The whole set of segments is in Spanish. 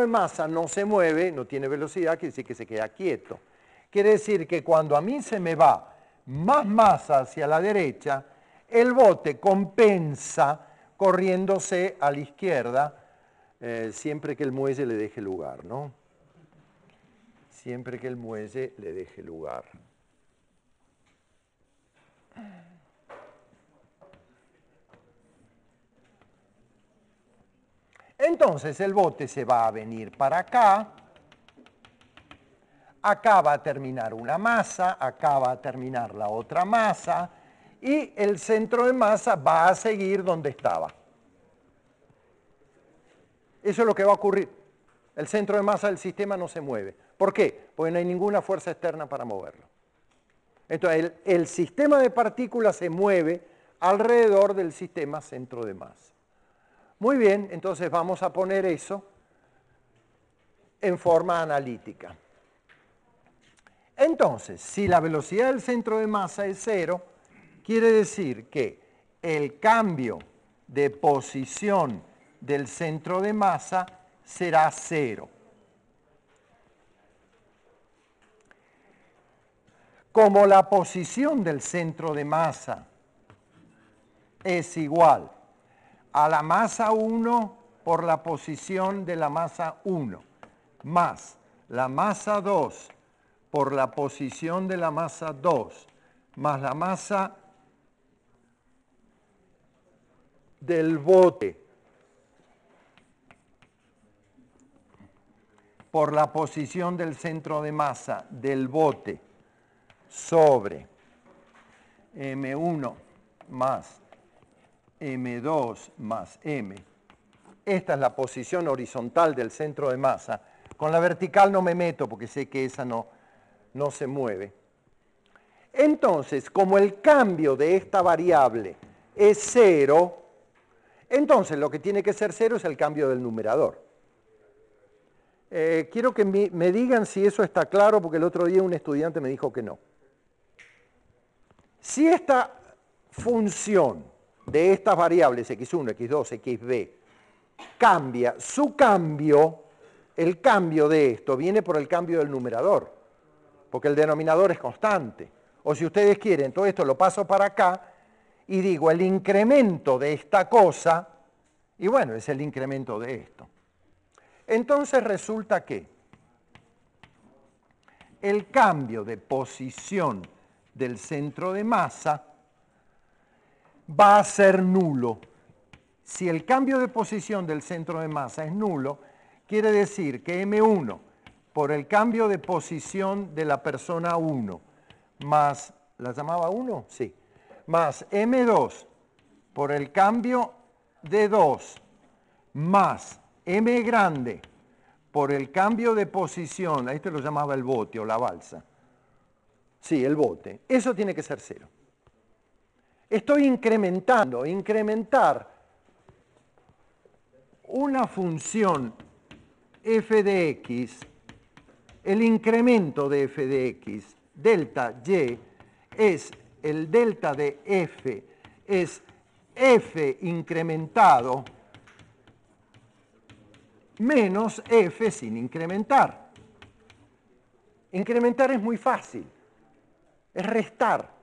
de masa no se mueve, no tiene velocidad, quiere decir que se queda quieto. Quiere decir que cuando a mí se me va más masa hacia la derecha, el bote compensa corriéndose a la izquierda eh, siempre que el muelle le deje lugar, ¿no? Siempre que el muelle le deje lugar. Entonces el bote se va a venir para acá, acá va a terminar una masa, acá va a terminar la otra masa, y el centro de masa va a seguir donde estaba. Eso es lo que va a ocurrir. El centro de masa del sistema no se mueve. ¿Por qué? Porque no hay ninguna fuerza externa para moverlo. Entonces, el, el sistema de partículas se mueve alrededor del sistema centro de masa. Muy bien, entonces vamos a poner eso en forma analítica. Entonces, si la velocidad del centro de masa es cero, quiere decir que el cambio de posición del centro de masa será cero. Como la posición del centro de masa es igual a la masa 1 por la posición de la masa 1, más la masa 2 por la posición de la masa 2, más la masa del bote por la posición del centro de masa del bote sobre M1 más M2 más M. Esta es la posición horizontal del centro de masa. Con la vertical no me meto porque sé que esa no, no se mueve. Entonces, como el cambio de esta variable es cero, entonces lo que tiene que ser cero es el cambio del numerador. Eh, quiero que me digan si eso está claro, porque el otro día un estudiante me dijo que no. Si esta función de estas variables x1, x2, xb cambia, su cambio, el cambio de esto viene por el cambio del numerador, porque el denominador es constante. O si ustedes quieren, todo esto lo paso para acá y digo el incremento de esta cosa, y bueno, es el incremento de esto. Entonces resulta que el cambio de posición del centro de masa va a ser nulo. Si el cambio de posición del centro de masa es nulo, quiere decir que M1 por el cambio de posición de la persona 1 más, ¿la llamaba 1? Sí. Más M2 por el cambio de 2 más M grande por el cambio de posición, a esto lo llamaba el bote o la balsa. Sí, el bote. Eso tiene que ser cero. Estoy incrementando, incrementar una función f de x, el incremento de f de x, delta y, es el delta de f, es f incrementado menos f sin incrementar. Incrementar es muy fácil, es restar.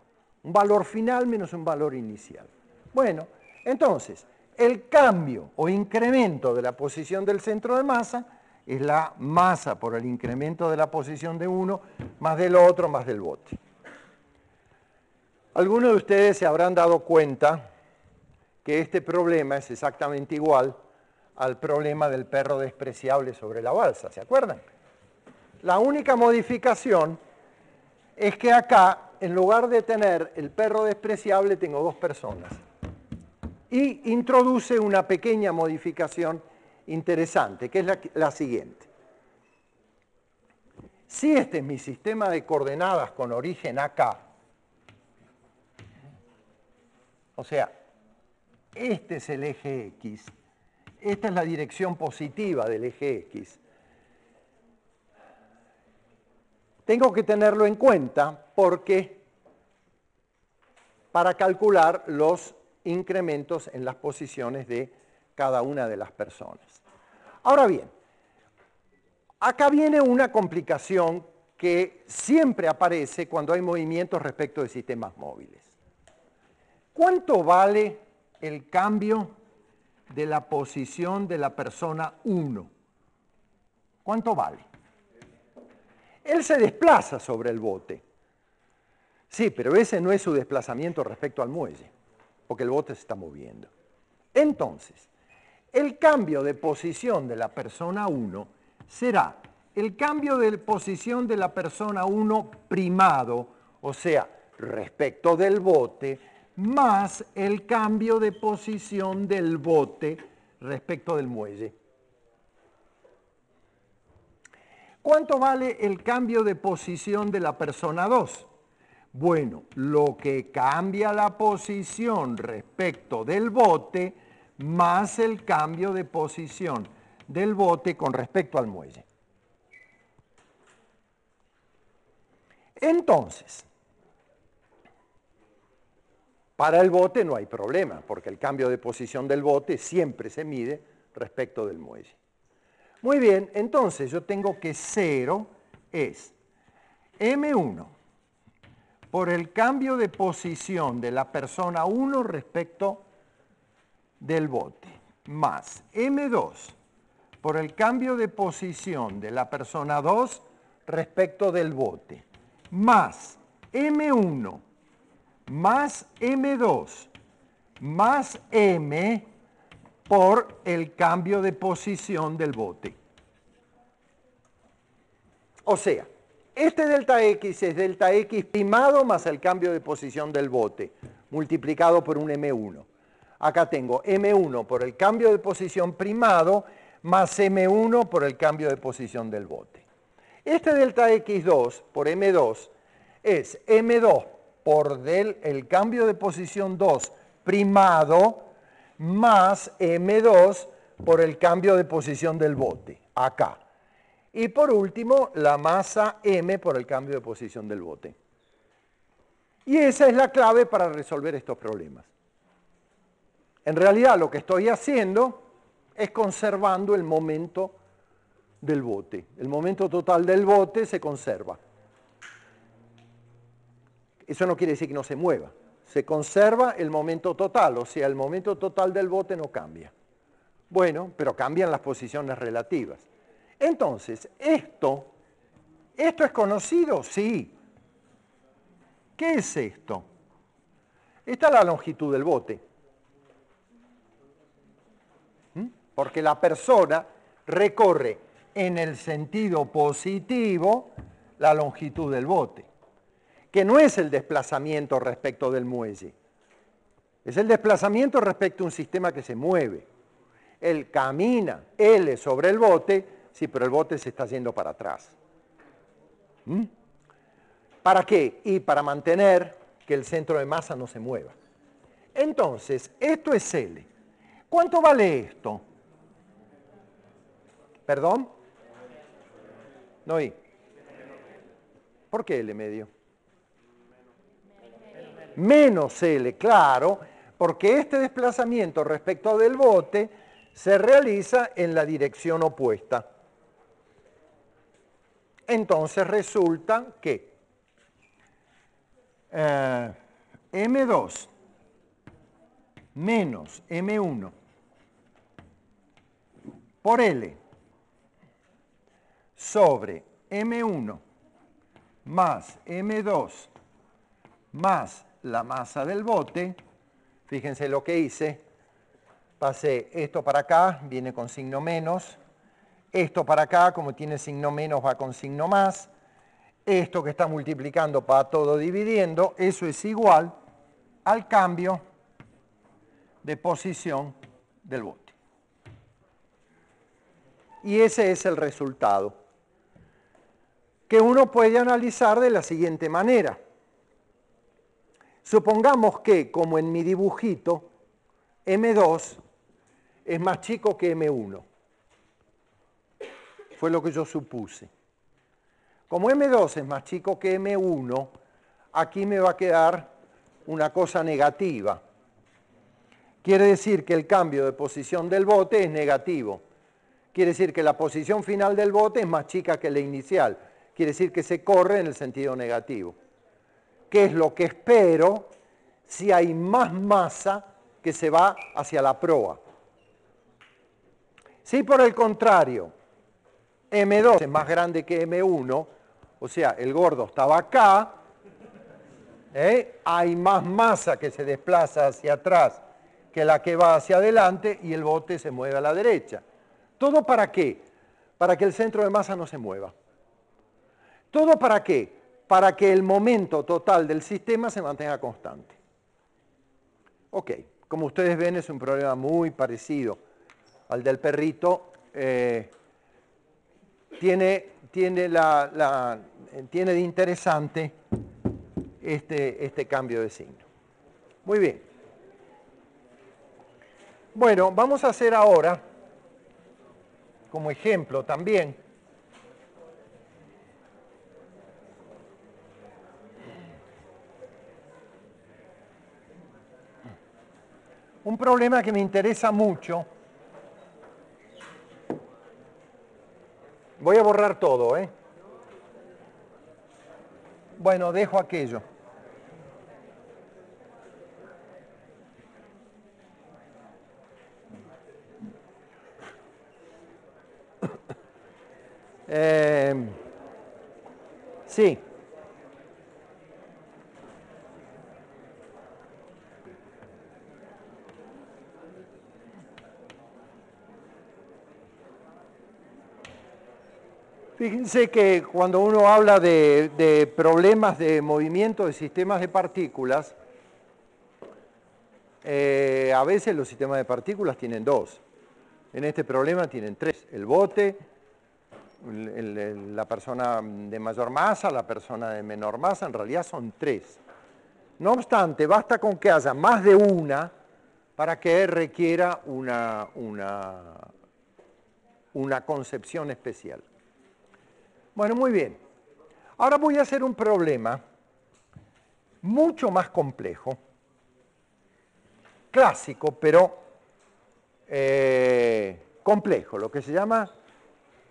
Un valor final menos un valor inicial. Bueno, entonces, el cambio o incremento de la posición del centro de masa es la masa por el incremento de la posición de uno más del otro más del bote. Algunos de ustedes se habrán dado cuenta que este problema es exactamente igual al problema del perro despreciable sobre la balsa, ¿se acuerdan? La única modificación es que acá en lugar de tener el perro despreciable, tengo dos personas. Y introduce una pequeña modificación interesante, que es la, siguiente. Si este es mi sistema de coordenadas con origen acá, o sea, este es el eje X, esta es la dirección positiva del eje X, tengo que tenerlo en cuenta porque para calcular los incrementos en las posiciones de cada una de las personas. Ahora bien, acá viene una complicación que siempre aparece cuando hay movimientos respecto de sistemas móviles. ¿Cuánto vale el cambio de la posición de la persona 1? ¿Cuánto vale? Él se desplaza sobre el bote. Sí, pero ese no es su desplazamiento respecto al muelle, porque el bote se está moviendo. Entonces, el cambio de posición de la persona 1 será el cambio de posición de la persona 1 primado, o sea, respecto del bote, más el cambio de posición del bote respecto del muelle. ¿Cuánto vale el cambio de posición de la persona 2? Bueno, lo que cambia la posición respecto del bote más el cambio de posición del bote con respecto al muelle. Entonces, para el bote no hay problema, porque el cambio de posición del bote siempre se mide respecto del muelle. Muy bien, entonces yo tengo que 0 es M1 por el cambio de posición de la persona 1 respecto del bote, más M2 por el cambio de posición de la persona 2 respecto del bote, más M1 más M2 más M por el cambio de posición del bote. O sea, este delta X es delta X primado más el cambio de posición del bote, multiplicado por un M1. Acá tengo M1 por el cambio de posición primado más M1 por el cambio de posición del bote. Este delta X2 por M2 es M2 por el cambio de posición 2 primado más M2 por el cambio de posición del bote, acá. Y por último, la masa M por el cambio de posición del bote. Y esa es la clave para resolver estos problemas. En realidad lo que estoy haciendo es conservando el momento del bote. El momento total del bote se conserva. Eso no quiere decir que no se mueva. Se conserva el momento total, o sea, el momento total del bote no cambia. Bueno, pero cambian las posiciones relativas. Entonces, esto, ¿esto es conocido? Sí. ¿Qué es esto? Esta es la longitud del bote. ¿Mm? Porque la persona recorre en el sentido positivo la longitud del bote, que no es el desplazamiento respecto del muelle, es el desplazamiento respecto a un sistema que se mueve. Él camina L sobre el bote Sí, pero el bote se está yendo para atrás. ¿Mm? ¿Para qué? Y para mantener que el centro de masa no se mueva. Entonces, esto es L. ¿Cuánto vale esto? ¿Perdón? No oí. ¿Por qué L medio? Menos L, claro, porque este desplazamiento respecto del bote se realiza en la dirección opuesta. Entonces resulta que eh, M2 menos M1 por L sobre M1 más M2 más la masa del bote, fíjense lo que hice, pasé esto para acá, viene con signo menos, esto para acá, como tiene signo menos, va con signo más. Esto que está multiplicando para todo dividiendo, eso es igual al cambio de posición del bote. Y ese es el resultado, que uno puede analizar de la siguiente manera. Supongamos que, como en mi dibujito, M2 es más chico que M1. Fue lo que yo supuse. Como M2 es más chico que M1, aquí me va a quedar una cosa negativa. Quiere decir que el cambio de posición del bote es negativo. Quiere decir que la posición final del bote es más chica que la inicial. Quiere decir que se corre en el sentido negativo. ¿Qué es lo que espero si hay más masa que se va hacia la proa? Si por el contrario M2 es más grande que M1, o sea, el gordo estaba acá, ¿eh? hay más masa que se desplaza hacia atrás que la que va hacia adelante y el bote se mueve a la derecha. ¿Todo para qué? Para que el centro de masa no se mueva. ¿Todo para qué? Para que el momento total del sistema se mantenga constante. Ok, como ustedes ven es un problema muy parecido al del perrito. Eh, tiene, tiene, la, de interesante este, este cambio de signo. Muy bien. Bueno, vamos a hacer ahora, como ejemplo también, un problema que me interesa mucho Voy a borrar todo, ¿eh? Bueno, dejo aquello. Fíjense que cuando uno habla de, problemas de movimiento de sistemas de partículas, eh, a veces los sistemas de partículas tienen dos. En este problema tienen tres, el bote, la persona de mayor masa, la persona de menor masa, en realidad son tres. No obstante, basta con que haya más de una para que requiera una, una, una concepción especial. Bueno, muy bien. Ahora voy a hacer un problema mucho más complejo, clásico, pero eh, complejo, lo que se llama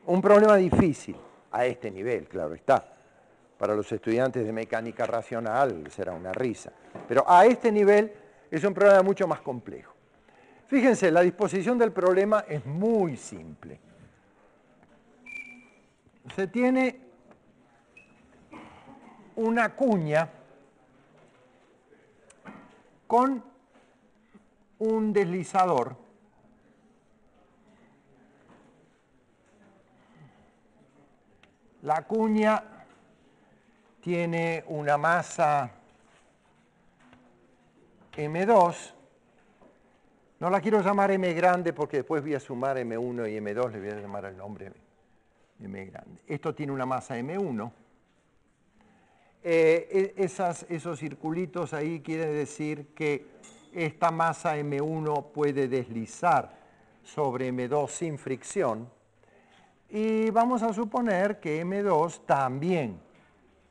un problema difícil, a este nivel, claro está. Para los estudiantes de mecánica racional será una risa, pero a este nivel es un problema mucho más complejo. Fíjense, la disposición del problema es muy simple se tiene una cuña con un deslizador La cuña tiene una masa M2. No la quiero llamar M grande porque después voy a sumar M1 y M2, le voy a llamar el nombre M grande. Esto tiene una masa M1. Eh, e, esos circulitos ahí quieren decir que esta masa M1 puede deslizar sobre M2 sin fricción. Y vamos a suponer que M2 también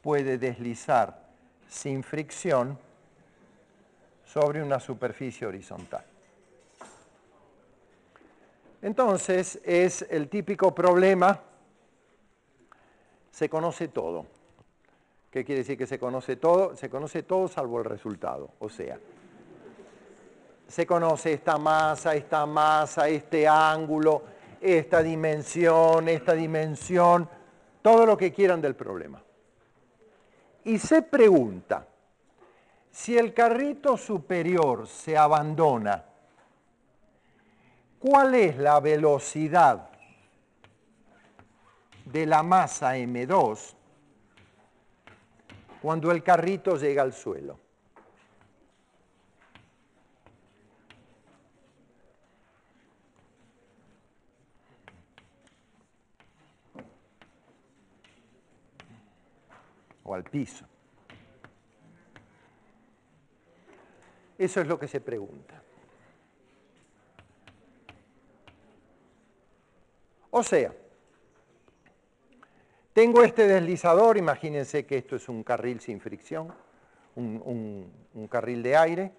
puede deslizar sin fricción sobre una superficie horizontal. Entonces, es el típico problema se conoce todo. ¿Qué quiere decir que se conoce todo? Se conoce todo salvo el resultado. O sea, se conoce esta masa, esta masa, este ángulo, esta dimensión, esta dimensión, todo lo que quieran del problema. Y se pregunta, si el carrito superior se abandona, ¿cuál es la velocidad de la masa M2 cuando el carrito llega al suelo. O al piso. Eso es lo que se pregunta. O sea, tengo este deslizador, imagínense que esto es un carril sin fricción, un, carril de aire.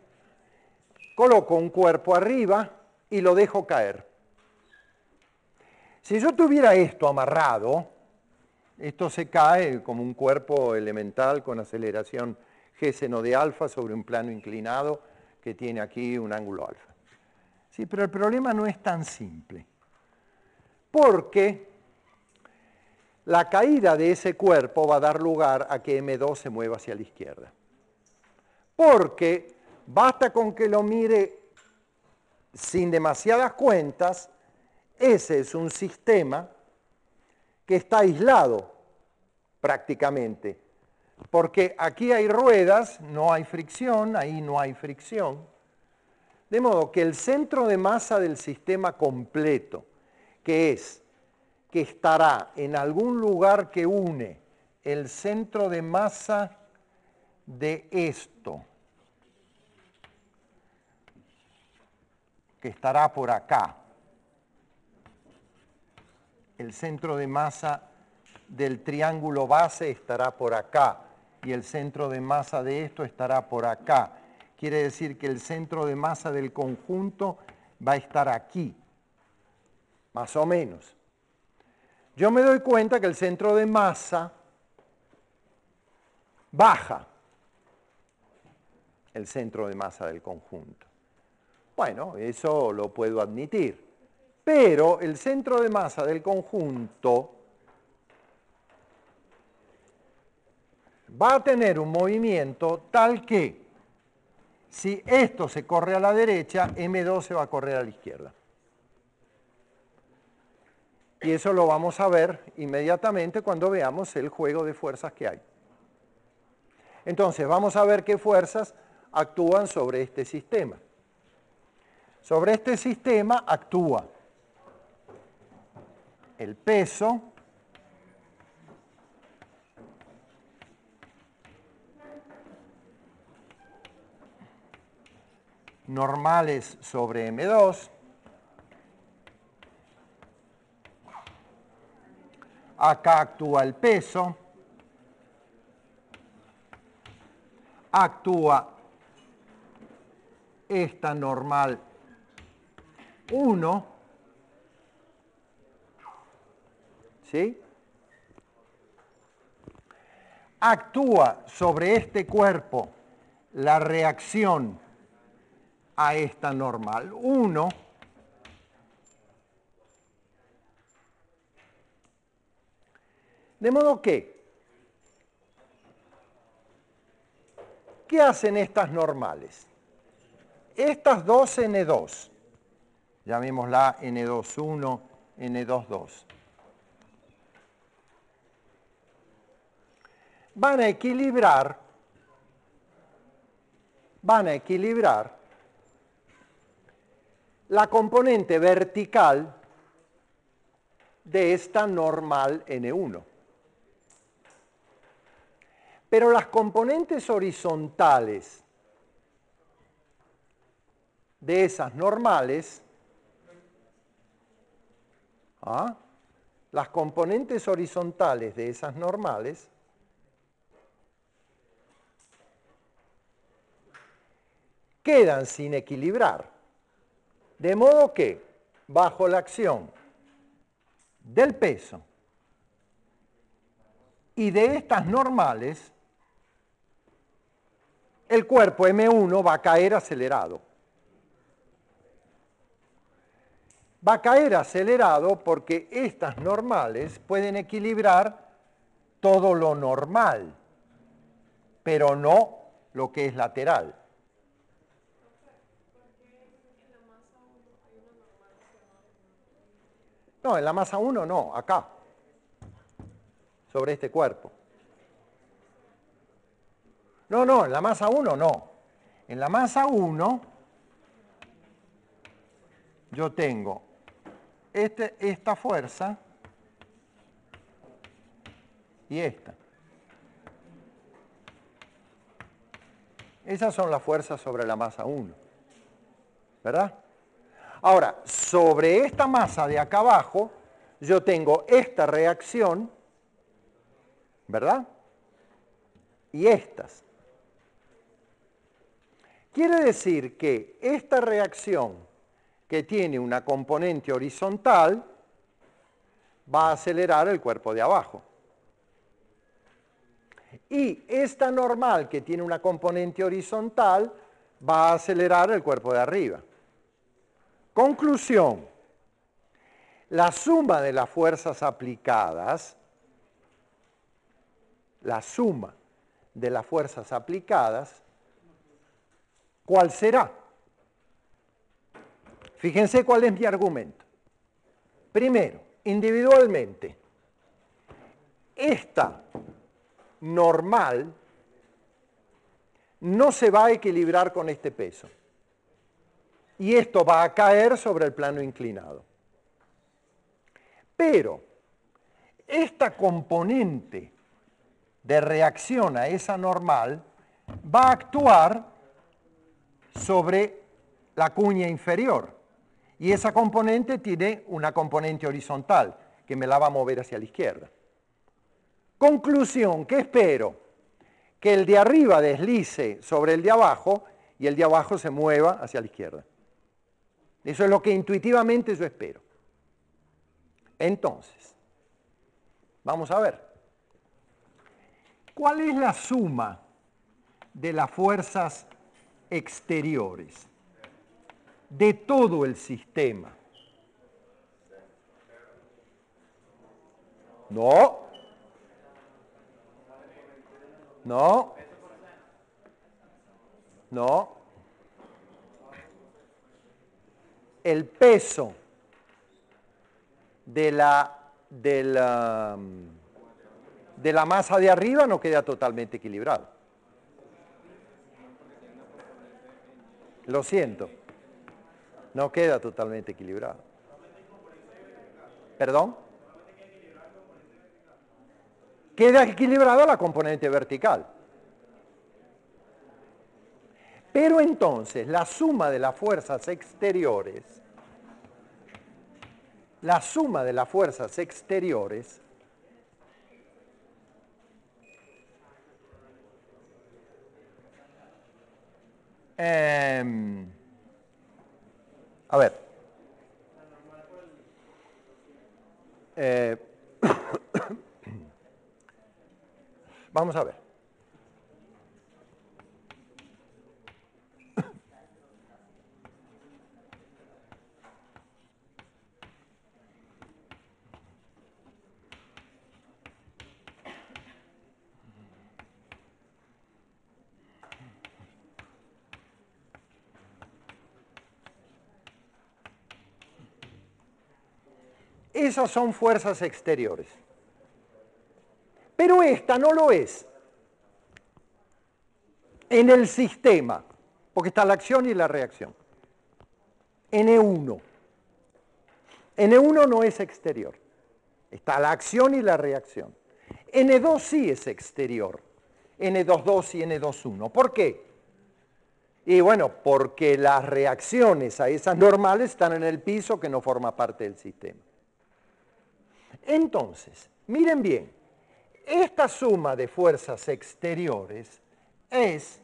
Coloco un cuerpo arriba y lo dejo caer. Si yo tuviera esto amarrado, esto se cae como un cuerpo elemental con aceleración g seno de alfa sobre un plano inclinado que tiene aquí un ángulo alfa. Sí, pero el problema no es tan simple. Porque la caída de ese cuerpo va a dar lugar a que M2 se mueva hacia la izquierda. Porque basta con que lo mire sin demasiadas cuentas, ese es un sistema que está aislado prácticamente. Porque aquí hay ruedas, no hay fricción, ahí no hay fricción. De modo que el centro de masa del sistema completo, que es que estará en algún lugar que une el centro de masa de esto, que estará por acá, el centro de masa del triángulo base estará por acá y el centro de masa de esto estará por acá. Quiere decir que el centro de masa del conjunto va a estar aquí, más o menos yo me doy cuenta que el centro de masa baja el centro de masa del conjunto. Bueno, eso lo puedo admitir. Pero el centro de masa del conjunto va a tener un movimiento tal que si esto se corre a la derecha, M2 se va a correr a la izquierda. Y eso lo vamos a ver inmediatamente cuando veamos el juego de fuerzas que hay. Entonces, vamos a ver qué fuerzas actúan sobre este sistema. Sobre este sistema actúa el peso, normales sobre M2, acá actúa el peso, actúa esta normal 1, ¿sí? Actúa sobre este cuerpo la reacción a esta normal 1, De modo que, ¿qué hacen estas normales? Estas dos N2, llamémosla N21, N22, van a equilibrar, van a equilibrar la componente vertical de esta normal N1. Pero las componentes horizontales de esas normales, ¿ah? las componentes horizontales de esas normales, quedan sin equilibrar. De modo que, bajo la acción del peso y de estas normales, el cuerpo M1 va a caer acelerado. Va a caer acelerado porque estas normales pueden equilibrar todo lo normal, pero no lo que es lateral. No, en la masa 1 no, acá, sobre este cuerpo. No, no, en la masa 1 no. En la masa 1 yo tengo este, esta fuerza y esta. Esas son las fuerzas sobre la masa 1. ¿Verdad? Ahora, sobre esta masa de acá abajo, yo tengo esta reacción, ¿verdad? Y estas. Quiere decir que esta reacción que tiene una componente horizontal va a acelerar el cuerpo de abajo. Y esta normal que tiene una componente horizontal va a acelerar el cuerpo de arriba. Conclusión. La suma de las fuerzas aplicadas, la suma de las fuerzas aplicadas ¿Cuál será? Fíjense cuál es mi argumento. Primero, individualmente, esta normal no se va a equilibrar con este peso. Y esto va a caer sobre el plano inclinado. Pero esta componente de reacción a esa normal va a actuar sobre la cuña inferior. Y esa componente tiene una componente horizontal que me la va a mover hacia la izquierda. Conclusión, ¿qué espero? Que el de arriba deslice sobre el de abajo y el de abajo se mueva hacia la izquierda. Eso es lo que intuitivamente yo espero. Entonces, vamos a ver. ¿Cuál es la suma de las fuerzas exteriores de todo el sistema. No. No. No. El peso de la, de de la masa de arriba no queda totalmente equilibrado. Lo siento. No queda totalmente equilibrado. ¿Perdón? Queda equilibrada la componente vertical. Pero entonces la suma de las fuerzas exteriores, la suma de las fuerzas exteriores Eh, a ver. Eh, vamos a ver. Esas son fuerzas exteriores. Pero esta no lo es. En el sistema, porque está la acción y la reacción. N1. E N1 e no es exterior. Está la acción y la reacción. N2 e sí es exterior. N22 y N21. ¿Por qué? Y bueno, porque las reacciones a esas normales están en el piso que no forma parte del sistema. Entonces, miren bien, esta suma de fuerzas exteriores es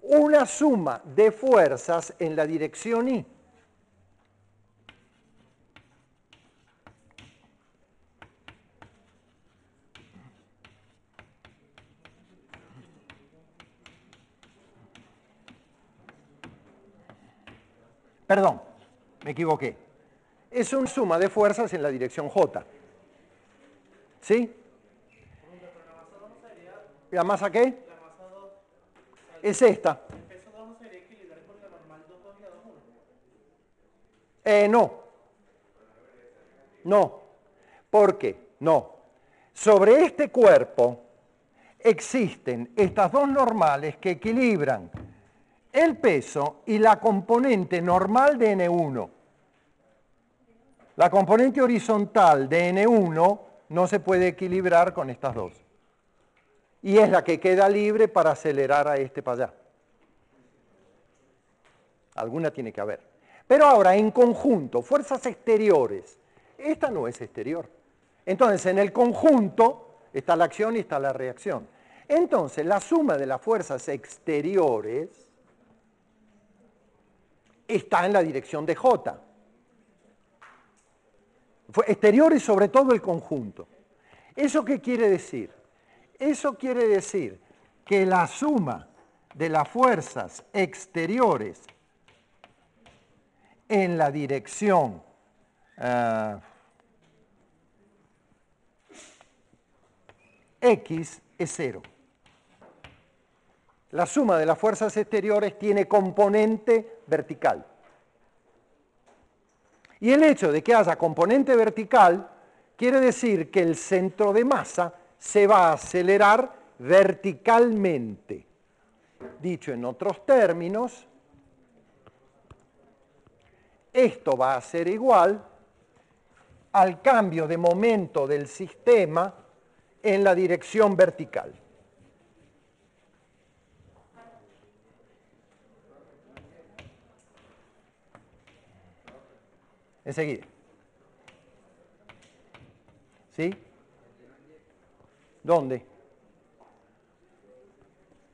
una suma de fuerzas en la dirección I. Perdón, me equivoqué es una suma de fuerzas en la dirección J. ¿Sí? ¿La masa qué? Es esta. El peso 2 no sería equilibrar con la normal 2 2 y 2 Eh, no. No. ¿Por qué? No. Sobre este cuerpo existen estas dos normales que equilibran el peso y la componente normal de N1. La componente horizontal de N1 no se puede equilibrar con estas dos. Y es la que queda libre para acelerar a este para allá. Alguna tiene que haber. Pero ahora, en conjunto, fuerzas exteriores. Esta no es exterior. Entonces, en el conjunto está la acción y está la reacción. Entonces, la suma de las fuerzas exteriores está en la dirección de J exterior y sobre todo el conjunto. ¿Eso qué quiere decir? Eso quiere decir que la suma de las fuerzas exteriores en la dirección eh, X es cero. La suma de las fuerzas exteriores tiene componente vertical. Y el hecho de que haya componente vertical quiere decir que el centro de masa se va a acelerar verticalmente. Dicho en otros términos, esto va a ser igual al cambio de momento del sistema en la dirección vertical. Enseguida. ¿Sí? ¿Dónde?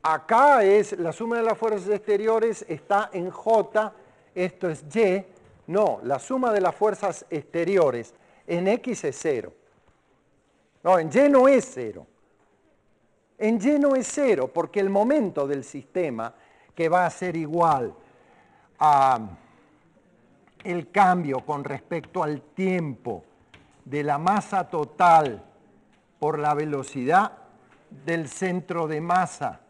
Acá es la suma de las fuerzas exteriores, está en J, esto es Y. No, la suma de las fuerzas exteriores en X es cero. No, en Y no es cero. En Y no es cero, porque el momento del sistema que va a ser igual a el cambio con respecto al tiempo de la masa total por la velocidad del centro de masa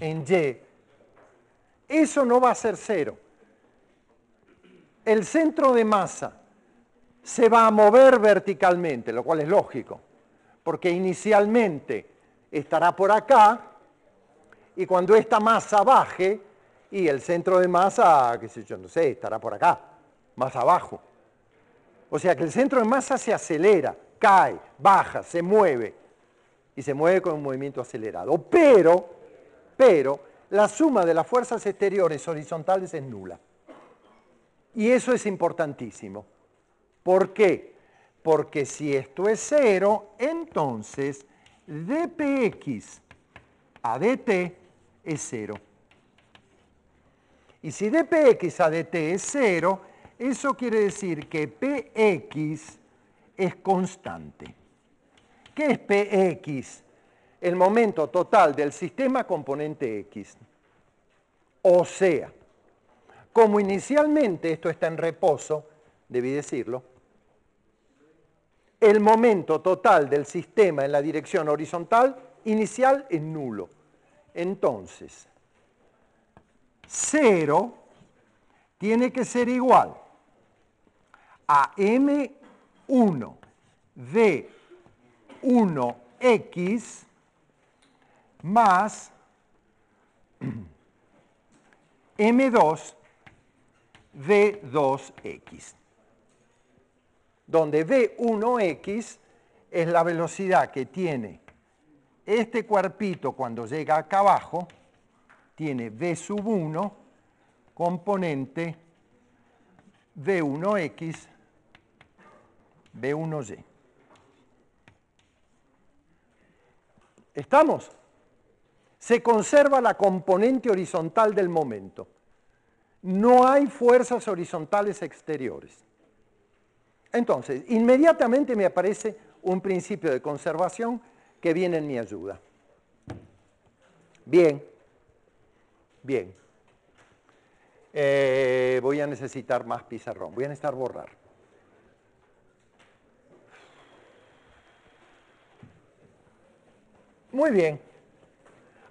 en Y, eso no va a ser cero. El centro de masa se va a mover verticalmente, lo cual es lógico, porque inicialmente estará por acá y cuando esta masa baje, y el centro de masa, qué sé yo, no sé, estará por acá, más abajo. O sea que el centro de masa se acelera, cae, baja, se mueve, y se mueve con un movimiento acelerado. Pero, pero, la suma de las fuerzas exteriores horizontales es nula. Y eso es importantísimo. ¿Por qué? Porque si esto es cero, entonces dpx a dt es cero. Y si dpx a dt es cero, eso quiere decir que px es constante. ¿Qué es px? El momento total del sistema componente x. O sea, como inicialmente esto está en reposo, debí decirlo, el momento total del sistema en la dirección horizontal inicial es nulo. Entonces, 0 tiene que ser igual a m1 de 1x más m2 v 2x, donde v1x es la velocidad que tiene este cuerpito cuando llega acá abajo tiene v sub 1 componente v 1 x v 1 ¿Estamos? Se conserva la componente horizontal del momento. No hay fuerzas horizontales exteriores. Entonces, inmediatamente me aparece un principio de conservación que viene en mi ayuda. Bien. Bien. Eh, voy a necesitar más pizarrón. Voy a necesitar borrar. Muy bien.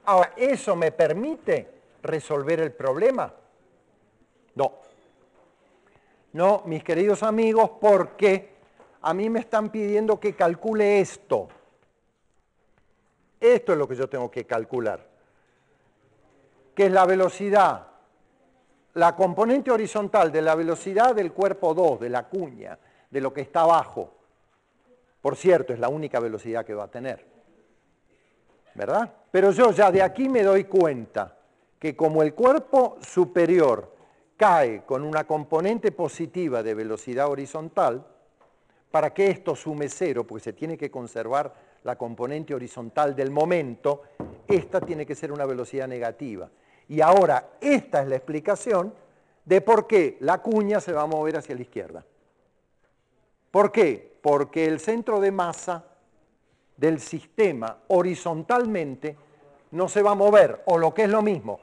Ahora, ¿eso me permite resolver el problema? No. No, mis queridos amigos, porque a mí me están pidiendo que calcule esto. Esto es lo que yo tengo que calcular que es la velocidad, la componente horizontal de la velocidad del cuerpo 2, de la cuña, de lo que está abajo. Por cierto, es la única velocidad que va a tener. ¿Verdad? Pero yo ya de aquí me doy cuenta que como el cuerpo superior cae con una componente positiva de velocidad horizontal, para que esto sume cero, porque se tiene que conservar la componente horizontal del momento, esta tiene que ser una velocidad negativa. Y ahora esta es la explicación de por qué la cuña se va a mover hacia la izquierda. ¿Por qué? Porque el centro de masa del sistema horizontalmente no se va a mover, o lo que es lo mismo,